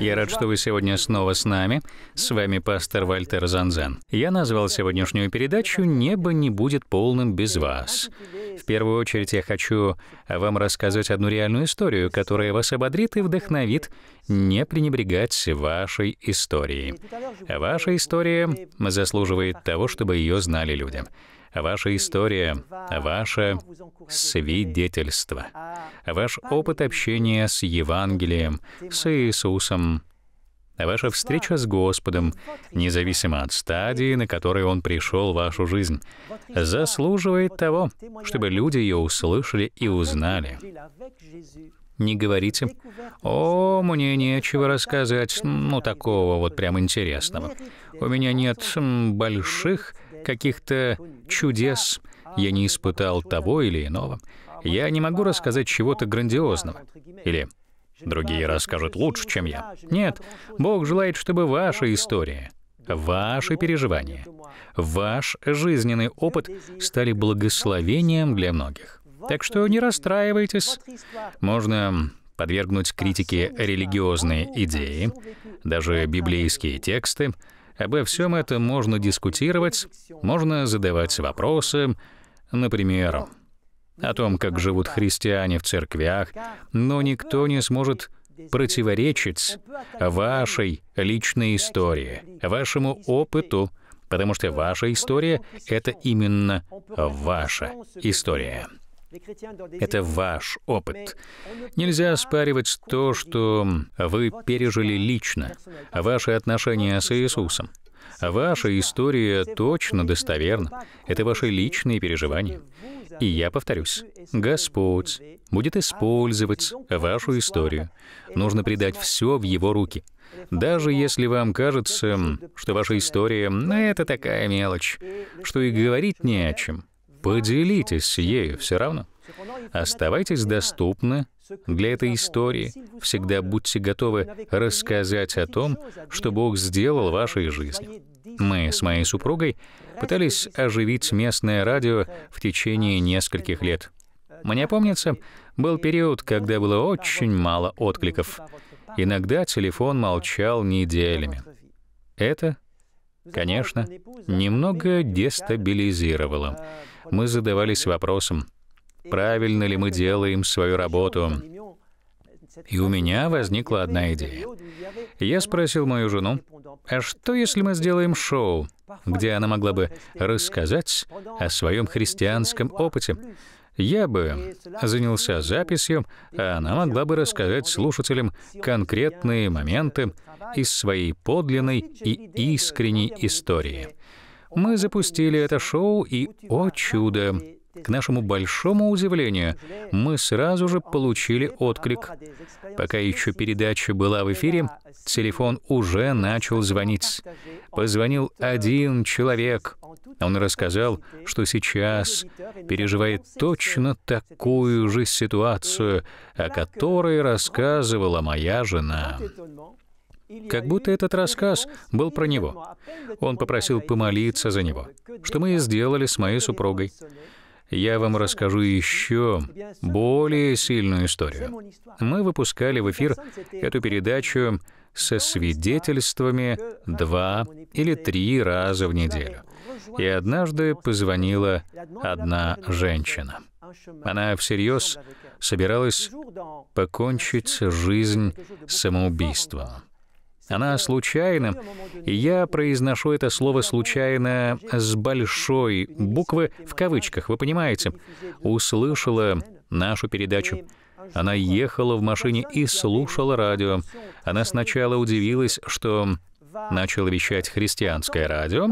Я рад, что вы сегодня снова с нами. С вами пастор Вальтер Занзен. Я назвал сегодняшнюю передачу «Небо не будет полным без вас». В первую очередь я хочу вам рассказать одну реальную историю, которая вас ободрит и вдохновит не пренебрегать вашей историей. Ваша история заслуживает того, чтобы ее знали люди ваша история, ваше свидетельство, ваш опыт общения с Евангелием, с Иисусом, ваша встреча с Господом, независимо от стадии, на которой Он пришел в вашу жизнь, заслуживает того, чтобы люди ее услышали и узнали. Не говорите, «О, мне нечего рассказывать, ну, такого вот прям интересного. У меня нет больших каких-то чудес, я не испытал того или иного. Я не могу рассказать чего-то грандиозного. Или другие расскажут лучше, чем я. Нет, Бог желает, чтобы ваша история, ваши переживания, ваш жизненный опыт стали благословением для многих. Так что не расстраивайтесь. Можно подвергнуть критике религиозные идеи, даже библейские тексты, Обо всем этом можно дискутировать, можно задавать вопросы, например, о том, как живут христиане в церквях, но никто не сможет противоречить вашей личной истории, вашему опыту, потому что ваша история — это именно ваша история. Это ваш опыт. Нельзя оспаривать то, что вы пережили лично, ваши отношения с Иисусом. Ваша история точно достоверна. Это ваши личные переживания. И я повторюсь, Господь будет использовать вашу историю. Нужно предать все в Его руки. Даже если вам кажется, что ваша история — ну, это такая мелочь, что и говорить не о чем, Поделитесь ею все равно. Оставайтесь доступны для этой истории. Всегда будьте готовы рассказать о том, что Бог сделал в вашей жизни. Мы с моей супругой пытались оживить местное радио в течение нескольких лет. Мне помнится, был период, когда было очень мало откликов. Иногда телефон молчал неделями. Это, конечно, немного дестабилизировало мы задавались вопросом, правильно ли мы делаем свою работу. И у меня возникла одна идея. Я спросил мою жену, а что если мы сделаем шоу, где она могла бы рассказать о своем христианском опыте? Я бы занялся записью, а она могла бы рассказать слушателям конкретные моменты из своей подлинной и искренней истории мы запустили это шоу, и, о чудо, к нашему большому удивлению, мы сразу же получили отклик. Пока еще передача была в эфире, телефон уже начал звонить. Позвонил один человек. Он рассказал, что сейчас переживает точно такую же ситуацию, о которой рассказывала моя жена. Как будто этот рассказ был про него. Он попросил помолиться за него, что мы и сделали с моей супругой. Я вам расскажу еще более сильную историю. Мы выпускали в эфир эту передачу со свидетельствами два или три раза в неделю. И однажды позвонила одна женщина. Она всерьез собиралась покончить жизнь самоубийством. Она случайно, и я произношу это слово случайно с большой буквы в кавычках, вы понимаете, услышала нашу передачу. Она ехала в машине и слушала радио. Она сначала удивилась, что начал вещать христианское радио,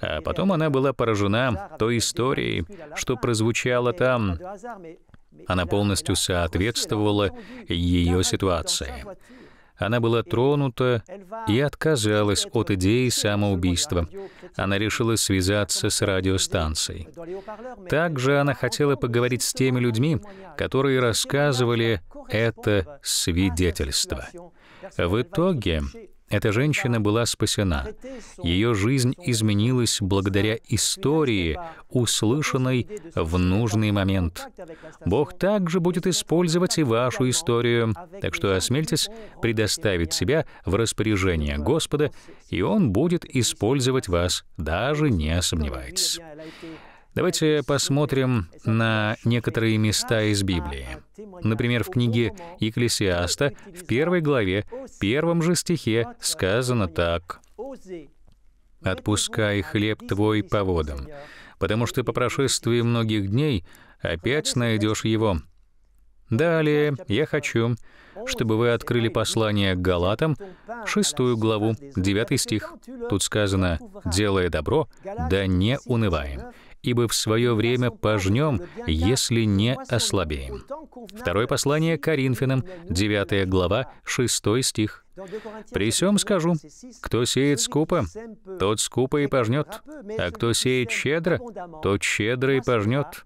а потом она была поражена той историей, что прозвучало там. Она полностью соответствовала ее ситуации. Она была тронута и отказалась от идеи самоубийства. Она решила связаться с радиостанцией. Также она хотела поговорить с теми людьми, которые рассказывали это свидетельство. В итоге эта женщина была спасена. Ее жизнь изменилась благодаря истории, услышанной в нужный момент. Бог также будет использовать и вашу историю, так что осмельтесь предоставить себя в распоряжение Господа, и Он будет использовать вас, даже не сомневайтесь. Давайте посмотрим на некоторые места из Библии. Например, в книге Екклесиаста в первой главе, первом же стихе сказано так. «Отпускай хлеб твой по водам, потому что по прошествии многих дней опять найдешь его». Далее я хочу, чтобы вы открыли послание к Галатам, шестую главу, 9 стих. Тут сказано «Делая добро, да не унываем, ибо в свое время пожнем, если не ослабеем». Второе послание Коринфянам, 9 глава, 6 стих. «При сем скажу, кто сеет скупо, тот скупо и пожнет, а кто сеет щедро, тот щедро и пожнет».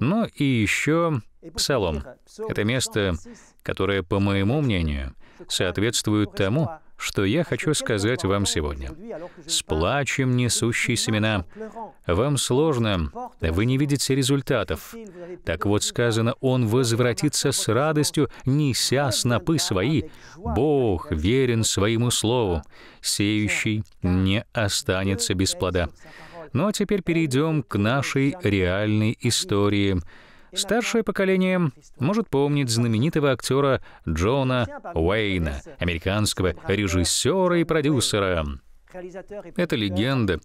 Ну и еще Псалом. Это место, которое, по моему мнению, соответствует тому, что я хочу сказать вам сегодня. С плачем несущие семена. Вам сложно, вы не видите результатов. Так вот сказано, он возвратится с радостью, неся снопы свои. Бог верен своему слову. Сеющий не останется без плода. Но ну, а теперь перейдем к нашей реальной истории — Старшее поколение может помнить знаменитого актера Джона Уэйна, американского режиссера и продюсера. Это легенда.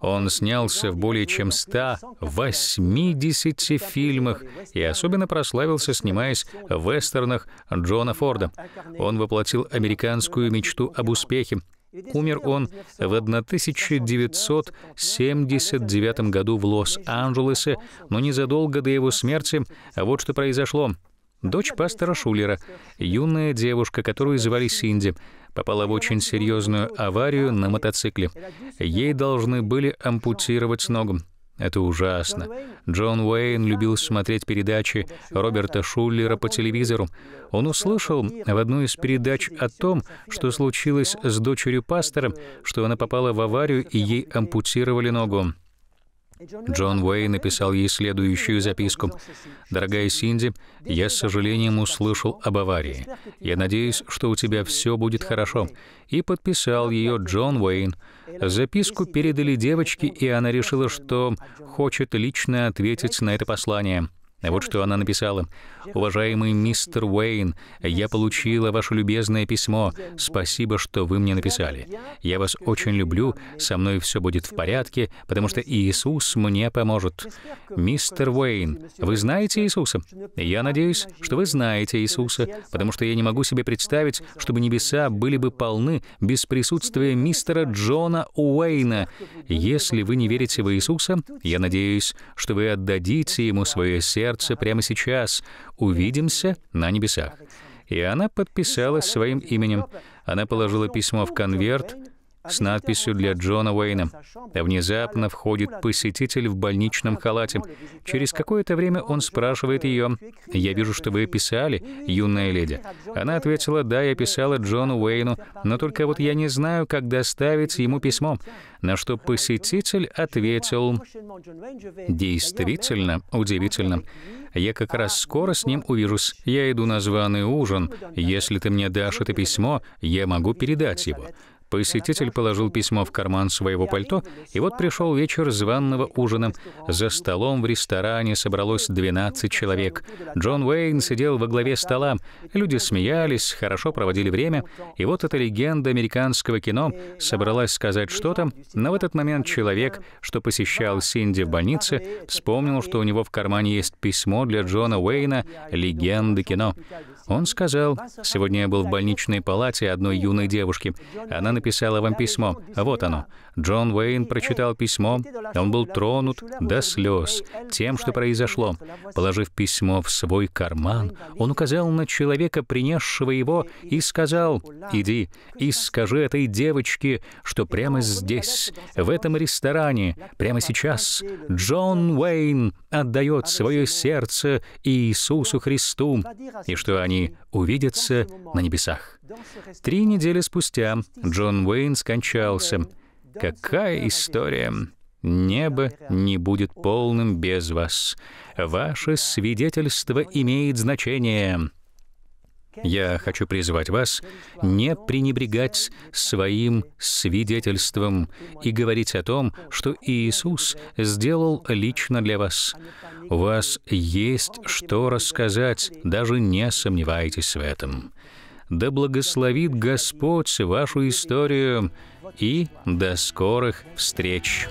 Он снялся в более чем 180 фильмах и особенно прославился, снимаясь в вестернах Джона Форда. Он воплотил американскую мечту об успехе, Умер он в 1979 году в Лос-Анджелесе, но незадолго до его смерти а вот что произошло. Дочь пастора Шулера, юная девушка, которую звали Синди, попала в очень серьезную аварию на мотоцикле. Ей должны были ампутировать ногу. Это ужасно. Джон Уэйн любил смотреть передачи Роберта Шуллера по телевизору. Он услышал в одной из передач о том, что случилось с дочерью пастора, что она попала в аварию и ей ампутировали ногу. Джон Уэй написал ей следующую записку. «Дорогая Синди, я с сожалением услышал об аварии. Я надеюсь, что у тебя все будет хорошо». И подписал ее Джон Уэйн. Записку передали девочке, и она решила, что хочет лично ответить на это послание. Вот что она написала. «Уважаемый мистер Уэйн, я получила ваше любезное письмо. Спасибо, что вы мне написали. Я вас очень люблю, со мной все будет в порядке, потому что Иисус мне поможет. Мистер Уэйн, вы знаете Иисуса? Я надеюсь, что вы знаете Иисуса, потому что я не могу себе представить, чтобы небеса были бы полны без присутствия мистера Джона Уэйна. Если вы не верите в Иисуса, я надеюсь, что вы отдадите ему свое сердце, сердце прямо сейчас. Увидимся на небесах». И она подписала своим именем. Она положила письмо в конверт, с надписью «Для Джона Уэйна». Внезапно входит посетитель в больничном халате. Через какое-то время он спрашивает ее, «Я вижу, что вы писали, юная леди». Она ответила, «Да, я писала Джону Уэйну, но только вот я не знаю, как доставить ему письмо». На что посетитель ответил, «Действительно, удивительно. Я как раз скоро с ним увижусь. Я иду на званый ужин. Если ты мне дашь это письмо, я могу передать его». Посетитель положил письмо в карман своего пальто, и вот пришел вечер званного ужина. За столом в ресторане собралось 12 человек. Джон Уэйн сидел во главе стола. Люди смеялись, хорошо проводили время, и вот эта легенда американского кино собралась сказать что-то, но в этот момент человек, что посещал Синди в больнице, вспомнил, что у него в кармане есть письмо для Джона Уэйна «Легенды кино». Он сказал, «Сегодня я был в больничной палате одной юной девушки. Она написала вам письмо. Вот оно». Джон Уэйн прочитал письмо. Он был тронут до слез тем, что произошло. Положив письмо в свой карман, он указал на человека, принесшего его, и сказал, «Иди и скажи этой девочке, что прямо здесь, в этом ресторане, прямо сейчас, Джон Уэйн отдает свое сердце Иисусу Христу, и что они увидятся на небесах. Три недели спустя Джон Уэйн скончался. Какая история! Небо не будет полным без вас. Ваше свидетельство имеет значение. Я хочу призвать вас не пренебрегать своим свидетельством и говорить о том, что Иисус сделал лично для вас. У вас есть что рассказать, даже не сомневайтесь в этом. Да благословит Господь вашу историю и до скорых встреч!